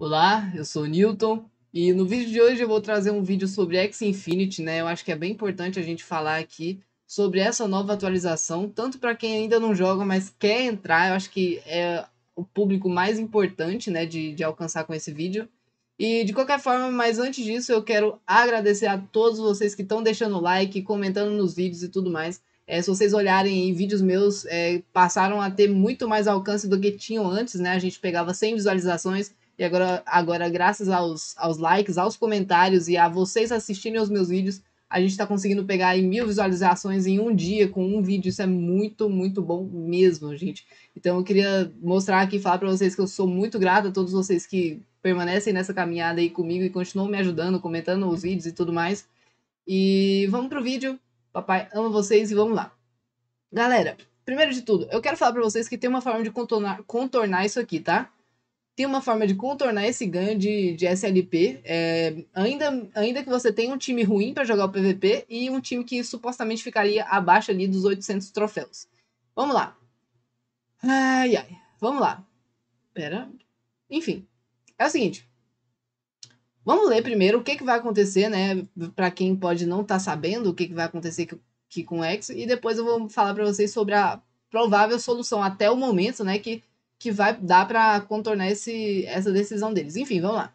Olá, eu sou o Newton e no vídeo de hoje eu vou trazer um vídeo sobre X-Infinity, né? Eu acho que é bem importante a gente falar aqui sobre essa nova atualização, tanto para quem ainda não joga, mas quer entrar, eu acho que é o público mais importante, né, de, de alcançar com esse vídeo. E de qualquer forma, mas antes disso, eu quero agradecer a todos vocês que estão deixando like, comentando nos vídeos e tudo mais. É, se vocês olharem em vídeos meus, é, passaram a ter muito mais alcance do que tinham antes, né? A gente pegava 100 visualizações e agora, agora graças aos, aos likes, aos comentários e a vocês assistirem aos meus vídeos, a gente está conseguindo pegar em mil visualizações em um dia com um vídeo. Isso é muito, muito bom mesmo, gente. Então eu queria mostrar aqui, falar para vocês que eu sou muito grata a todos vocês que permanecem nessa caminhada aí comigo e continuam me ajudando, comentando os vídeos e tudo mais. E vamos pro vídeo. Papai ama vocês e vamos lá. Galera, primeiro de tudo, eu quero falar para vocês que tem uma forma de contornar, contornar isso aqui, tá? tem uma forma de contornar esse ganho de, de SLP. É, ainda, ainda que você tenha um time ruim para jogar o PVP e um time que supostamente ficaria abaixo ali dos 800 troféus. Vamos lá. Ai, ai. Vamos lá. Pera. Enfim. É o seguinte. Vamos ler primeiro o que, que vai acontecer, né? Para quem pode não estar tá sabendo o que, que vai acontecer que, com o X. E depois eu vou falar para vocês sobre a provável solução até o momento, né? Que que vai dar para contornar esse, essa decisão deles. Enfim, vamos lá.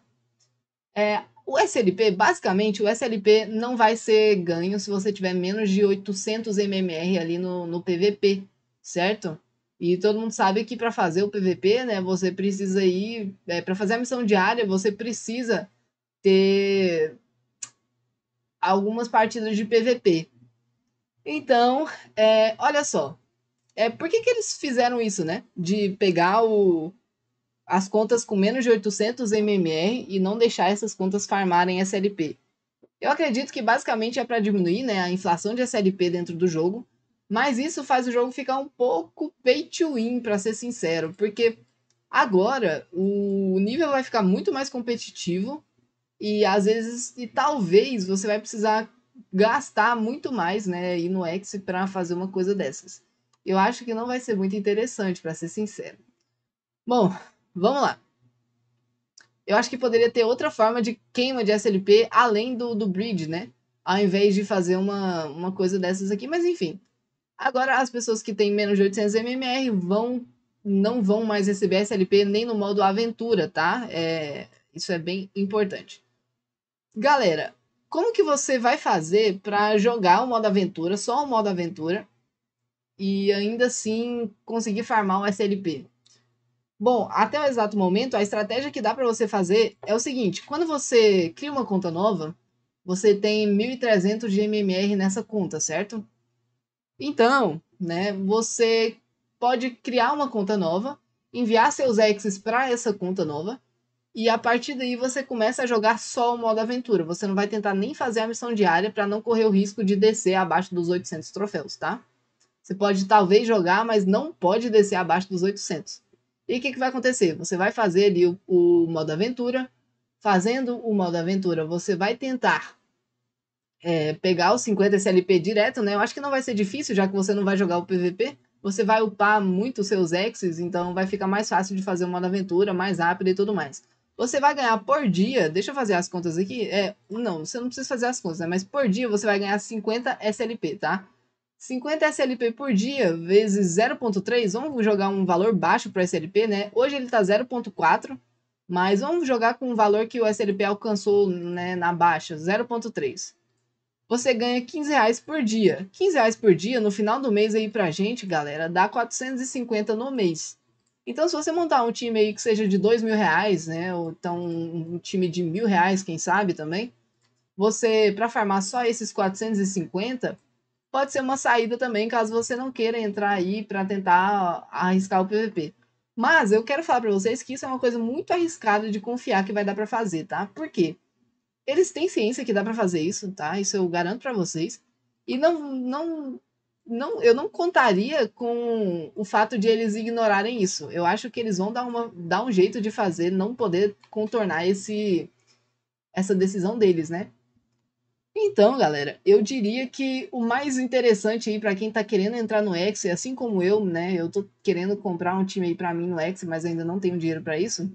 É, o SLP, basicamente, o SLP não vai ser ganho se você tiver menos de 800 MMR ali no, no PVP, certo? E todo mundo sabe que para fazer o PVP, né, você precisa ir. É, para fazer a missão diária, você precisa ter algumas partidas de PVP. Então, é, olha só. É, por que, que eles fizeram isso, né? De pegar o, as contas com menos de 800 MMR e não deixar essas contas farmarem SLP. Eu acredito que basicamente é para diminuir né, a inflação de SLP dentro do jogo, mas isso faz o jogo ficar um pouco pay to win, para ser sincero, porque agora o nível vai ficar muito mais competitivo e às vezes e talvez você vai precisar gastar muito mais, né, ir no X para fazer uma coisa dessas. Eu acho que não vai ser muito interessante, para ser sincero. Bom, vamos lá. Eu acho que poderia ter outra forma de queima de SLP além do, do bridge, né? Ao invés de fazer uma, uma coisa dessas aqui, mas enfim. Agora as pessoas que têm menos de 800 mmR vão não vão mais receber SLP nem no modo aventura, tá? É, isso é bem importante. Galera, como que você vai fazer para jogar o modo aventura, só o modo aventura, e ainda assim conseguir farmar um SLP? Bom, até o exato momento, a estratégia que dá para você fazer é o seguinte: quando você cria uma conta nova, você tem 1.300 de MMR nessa conta, certo? Então, né, você pode criar uma conta nova, enviar seus exes para essa conta nova, e a partir daí você começa a jogar só o modo aventura. Você não vai tentar nem fazer a missão diária para não correr o risco de descer abaixo dos 800 troféus, tá? Você pode talvez jogar, mas não pode descer abaixo dos 800. E o que, que, vai acontecer? Você vai fazer ali o, o, modo aventura. Fazendo o modo aventura, você vai tentar é, pegar os 50 SLP direto, né? Eu acho que não vai ser difícil, já que você não vai jogar o PVP. Você vai upar muito seus exes, então vai ficar mais fácil de fazer o modo aventura, mais rápido e tudo mais. Você vai ganhar por dia, deixa eu fazer as contas aqui. É, não, você não precisa fazer as contas, né? Mas por dia você vai ganhar 50 SLP, tá? 50 SLP por dia vezes 0.3, vamos jogar um valor baixo para o SLP, né? Hoje ele está 0.4, mas vamos jogar com o valor que o SLP alcançou né, na baixa, 0.3. Você ganha 15 reais por dia. 15 reais por dia no final do mês aí a gente, galera, dá 450 no mês. Então, se você montar um time aí que seja de dois mil reais, né? Ou então um time de mil reais, quem sabe também, você, para farmar só esses 450, pode ser uma saída também, caso você não queira entrar aí para tentar arriscar o PVP. Mas eu quero falar para vocês que isso é uma coisa muito arriscada de confiar que vai dar para fazer, tá? Por quê? Eles têm ciência que dá para fazer isso, tá? Isso eu garanto para vocês. E não, não, não, eu não contaria com o fato de eles ignorarem isso. Eu acho que eles vão dar, uma, dar um jeito de fazer, não poder contornar esse, essa decisão deles, né? Então, galera, eu diria que o mais interessante aí para quem tá querendo entrar no X, assim como eu, né, eu tô querendo comprar um time aí para mim no X, mas ainda não tenho dinheiro para isso.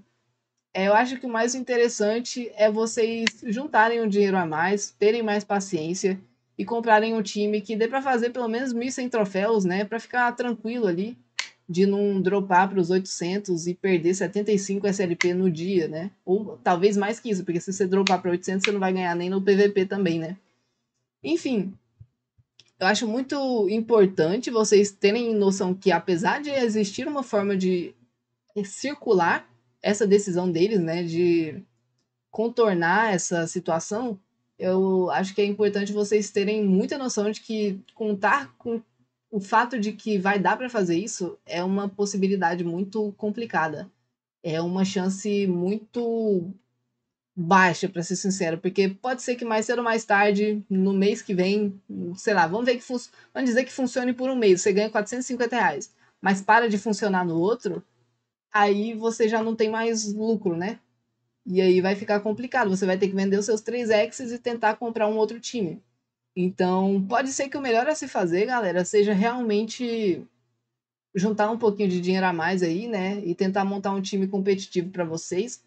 É, eu acho que o mais interessante é vocês juntarem um dinheiro a mais, terem mais paciência e comprarem um time que dê para fazer pelo menos 1.100 troféus, né, para ficar tranquilo ali de não dropar para os 800 e perder 75 SLP no dia, né? Ou talvez mais que isso, porque se você dropar para 800, você não vai ganhar nem no PVP também, né? Enfim, eu acho muito importante vocês terem noção que, apesar de existir uma forma de circular essa decisão deles, né, de contornar essa situação, eu acho que é importante vocês terem muita noção de que contar com o fato de que vai dar para fazer isso é uma possibilidade muito complicada. É uma chance muito baixa, para ser sincero, porque pode ser que mais cedo ou mais tarde, no mês que vem, sei lá, vamos ver que vamos dizer que funcione por um mês, você ganha 450 reais, mas para de funcionar no outro, aí você já não tem mais lucro, né? E aí vai ficar complicado, você vai ter que vender os seus 3 Xs e tentar comprar um outro time. Então, pode ser que o melhor a se fazer, galera, seja realmente juntar um pouquinho de dinheiro a mais aí, né? E tentar montar um time competitivo para vocês.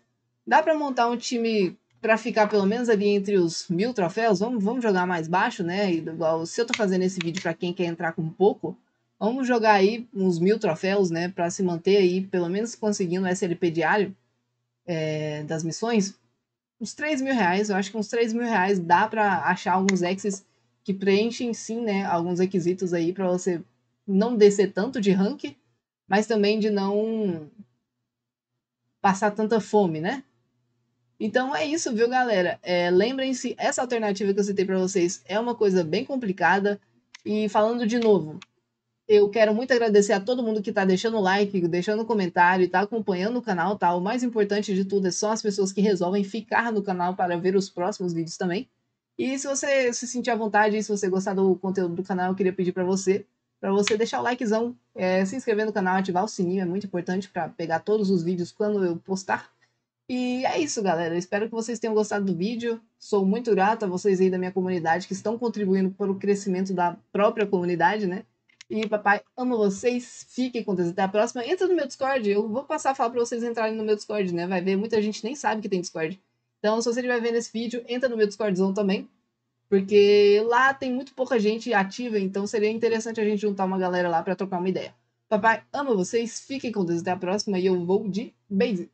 Dá para montar um time para ficar pelo menos ali entre os mil troféus? Vamos, vamos jogar mais baixo, né? Igual se eu tô fazendo esse vídeo para quem quer entrar com pouco, vamos jogar aí uns mil troféus, né? Para se manter aí, pelo menos conseguindo o SLP diário é, das missões. Uns 3 mil reais, eu acho que uns 3 mil reais dá para achar alguns exes que preenchem sim, né, alguns requisitos aí para você não descer tanto de rank, mas também de não passar tanta fome, né? Então é isso, viu, galera? É, Lembrem-se, essa alternativa que eu citei para vocês é uma coisa bem complicada. E falando de novo, eu quero muito agradecer a todo mundo que está deixando like, deixando comentário, está acompanhando o canal, tá? O mais importante de tudo é só as pessoas que resolvem ficar no canal para ver os próximos vídeos também. E se você se sentir à vontade, se você gostar do conteúdo do canal, eu queria pedir para você, para você deixar o likezão, é, se inscrever no canal, ativar o sininho, é muito importante para pegar todos os vídeos quando eu postar. E é isso, galera. Espero que vocês tenham gostado do vídeo. Sou muito grato a vocês aí da minha comunidade que estão contribuindo para o crescimento da própria comunidade, né? E papai, amo vocês. Fiquem com Deus até a próxima. Entra no meu Discord. Eu vou passar a falar para vocês entrarem no meu Discord, né? Vai ver, muita gente nem sabe que tem Discord. Então, se você estiver vendo esse vídeo, entra no meu Discordzão também, porque lá tem muito pouca gente ativa, então seria interessante a gente juntar uma galera lá para trocar uma ideia. Papai ama vocês, fiquem com Deus até a próxima e eu vou de beijo